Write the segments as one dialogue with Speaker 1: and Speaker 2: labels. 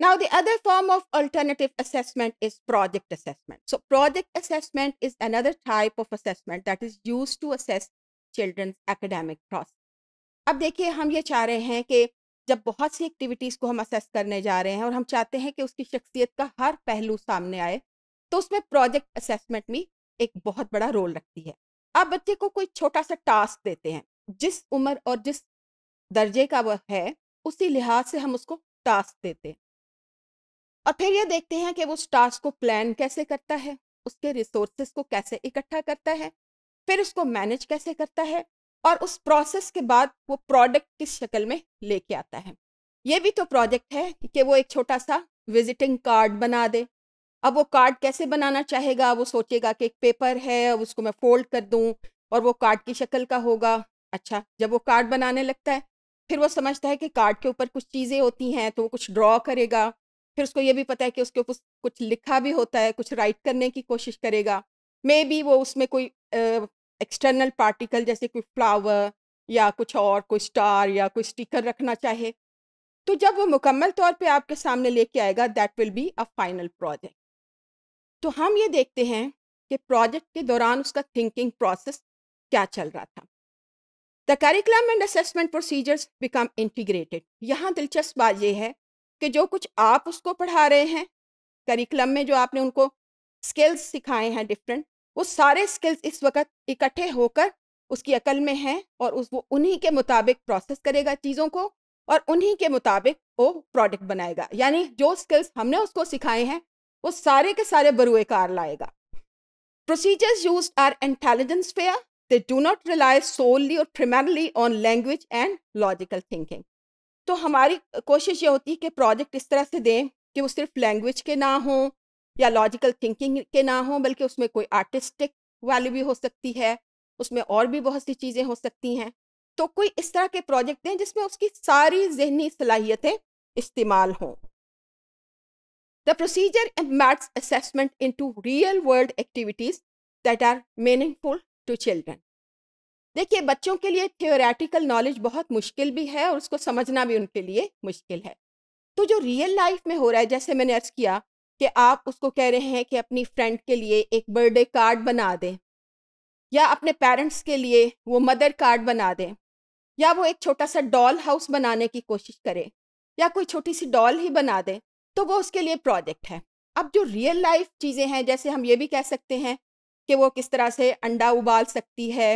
Speaker 1: Now, the other form of alternative assessment is project assessment. So, project assessment is another type of assessment that is used to assess children's academic process. अब देखिए हम ये चाह रहे हैं कि जब बहुत सी एक्टिविटीज़ को हम असेस करने जा रहे हैं और हम चाहते हैं कि उसकी शख्सियत का हर पहलू सामने आए तो उसमें प्रोजेक्ट असेसमेंट भी एक बहुत बड़ा रोल रखती है आप बच्चे को कोई छोटा सा टास्क देते हैं जिस उम्र और जिस दर्जे का वह है उसी लिहाज से हम उसको टास्क देते हैं और फिर ये देखते हैं कि वो उस टास्क को प्लान कैसे करता है उसके रिसोर्सेस को कैसे इकट्ठा करता है फिर उसको मैनेज कैसे करता है और उस प्रोसेस के बाद वो प्रोडक्ट किस शक्ल में लेके आता है ये भी तो प्रोजेक्ट है कि वो एक छोटा सा विजिटिंग कार्ड बना दे अब वो कार्ड कैसे बनाना चाहेगा वो सोचेगा कि एक पेपर है अब उसको मैं फोल्ड कर दूँ और वो कार्ड की शक्ल का होगा अच्छा जब वो कार्ड बनाने लगता है फिर वो समझता है कि कार्ड के ऊपर कुछ चीज़ें होती हैं तो वो कुछ ड्रॉ करेगा फिर उसको ये भी पता है कि उसके ऊपर कुछ लिखा भी होता है कुछ राइट करने की कोशिश करेगा मे बी वो उसमें कोई एक्सटर्नल पार्टिकल जैसे कोई फ्लावर या कुछ और कोई स्टार या कोई स्टिकर रखना चाहे तो जब वो मुकम्मल तौर पे आपके सामने लेके आएगा that will be a final project तो हम ये देखते हैं कि प्रोजेक्ट के दौरान उसका थिंकिंग प्रोसेस क्या चल रहा था the curriculum and assessment procedures become integrated यहाँ दिलचस्प बात यह है कि जो कुछ आप उसको पढ़ा रहे हैं करिकुलम में जो आपने उनको स्किल्स सिखाए हैं डिफरेंट वो सारे स्किल्स इस वक्त इकट्ठे होकर उसकी अकल में हैं और उस वो उन्हीं के मुताबिक प्रोसेस करेगा चीज़ों को और उन्हीं के मुताबिक वो प्रोडक्ट बनाएगा यानी जो स्किल्स हमने उसको सिखाए हैं वो सारे के सारे बरुए कार लाएगा procedures use are intelligence fair they do not rely solely or primarily on language and logical thinking तो हमारी कोशिश ये होती है कि प्रोजेक्ट इस तरह से दें कि वो सिर्फ लैंग्वेज के ना हों या लॉजिकल थिंकिंग के ना हों बल्कि उसमें कोई आर्टिस्टिक वैल्यू भी हो सकती है उसमें और भी बहुत सी चीज़ें हो सकती हैं तो कोई इस तरह के प्रोजेक्ट दें जिसमें उसकी सारी जहनी सलाहियतें इस्तेमाल हों the end procedure embeds into real world activities that are meaningful to children देखिए बच्चों के लिए थियोरेटिकल नॉलेज बहुत मुश्किल भी है और उसको समझना भी उनके लिए मुश्किल है तो जो रियल लाइफ में हो रहा है जैसे मैंने अर्ज किया कि आप उसको कह रहे हैं कि अपनी फ्रेंड के लिए एक बर्थडे कार्ड बना दें या अपने पेरेंट्स के लिए वो मदर कार्ड बना दें या वो एक छोटा सा डॉल हाउस बनाने की कोशिश करें या कोई छोटी सी डॉल ही बना दें तो वो उसके लिए प्रोजेक्ट है अब जो रियल लाइफ चीज़ें हैं जैसे हम ये भी कह सकते हैं कि वो किस तरह से अंडा उबाल सकती है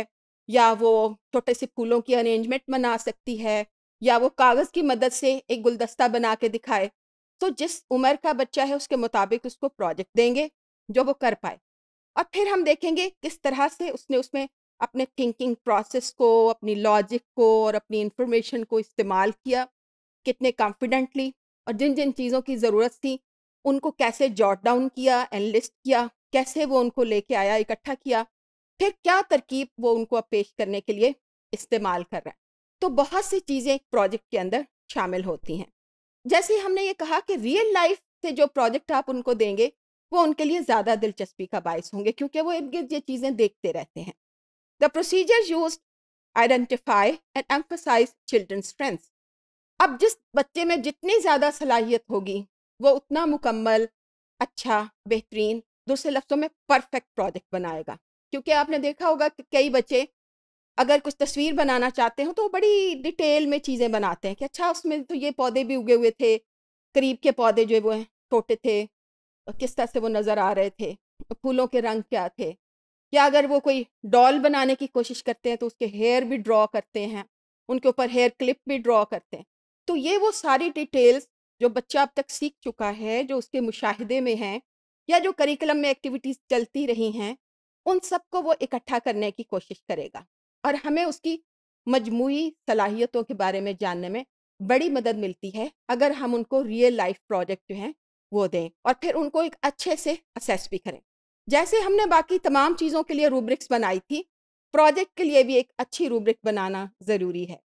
Speaker 1: या वो छोटे से फूलों की अरेंजमेंट बना सकती है या वो कागज़ की मदद से एक गुलदस्ता बना के दिखाए तो जिस उम्र का बच्चा है उसके मुताबिक उसको प्रोजेक्ट देंगे जो वो कर पाए और फिर हम देखेंगे किस तरह से उसने उसमें अपने थिंकिंग प्रोसेस को अपनी लॉजिक को और अपनी इंफॉर्मेशन को इस्तेमाल किया कितने कॉन्फिडेंटली और जिन जिन चीज़ों की ज़रूरत थी उनको कैसे जॉट डाउन किया एनलिस्ट किया कैसे वो उनको लेके आया इकट्ठा किया फिर क्या तरकीब वो उनको अब पेश करने के लिए इस्तेमाल कर रहा है तो बहुत सी चीज़ें एक प्रोजेक्ट के अंदर शामिल होती हैं जैसे हमने ये कहा कि रियल लाइफ से जो प्रोजेक्ट आप उनको देंगे वो उनके लिए ज़्यादा दिलचस्पी का बायस होंगे क्योंकि वो इर्द गिर्द ये चीज़ें देखते रहते हैं the procedure use identify and emphasise children strength अब जिस बच्चे में जितनी ज़्यादा सलाहियत होगी वो उतना मुकम्मल अच्छा बेहतरीन दूसरे लफ्ज़ों में परफेक्ट प्रोजेक्ट बनाएगा क्योंकि आपने देखा होगा कि कई बच्चे अगर कुछ तस्वीर बनाना चाहते हो तो बड़ी डिटेल में चीज़ें बनाते हैं कि अच्छा उसमें तो ये पौधे भी उगे हुए थे करीब के पौधे जो वो छोटे थे किस तरह से वो नज़र आ रहे थे फूलों के रंग क्या थे या अगर वो कोई डॉल बनाने की कोशिश करते हैं तो उसके हेयर भी ड्रॉ करते हैं उनके ऊपर हेयर क्लिप भी ड्रॉ करते हैं तो ये वो सारी डिटेल्स जो बच्चा अब तक सीख चुका है जो उसके मुशाहदे में हैं या जो करिकुलम में एक्टिविटीज़ चलती रही हैं उन सबको वो इकट्ठा करने की कोशिश करेगा और हमें उसकी मजमू सलाहियतों के बारे में जानने में बड़ी मदद मिलती है अगर हम उनको रियल लाइफ प्रोजेक्ट जो हैं वो दें और फिर उनको एक अच्छे से असेस भी करें जैसे हमने बाकी तमाम चीज़ों के लिए रूब्रिक्स बनाई थी प्रोजेक्ट के लिए भी एक अच्छी रूब्रिक बनाना ज़रूरी है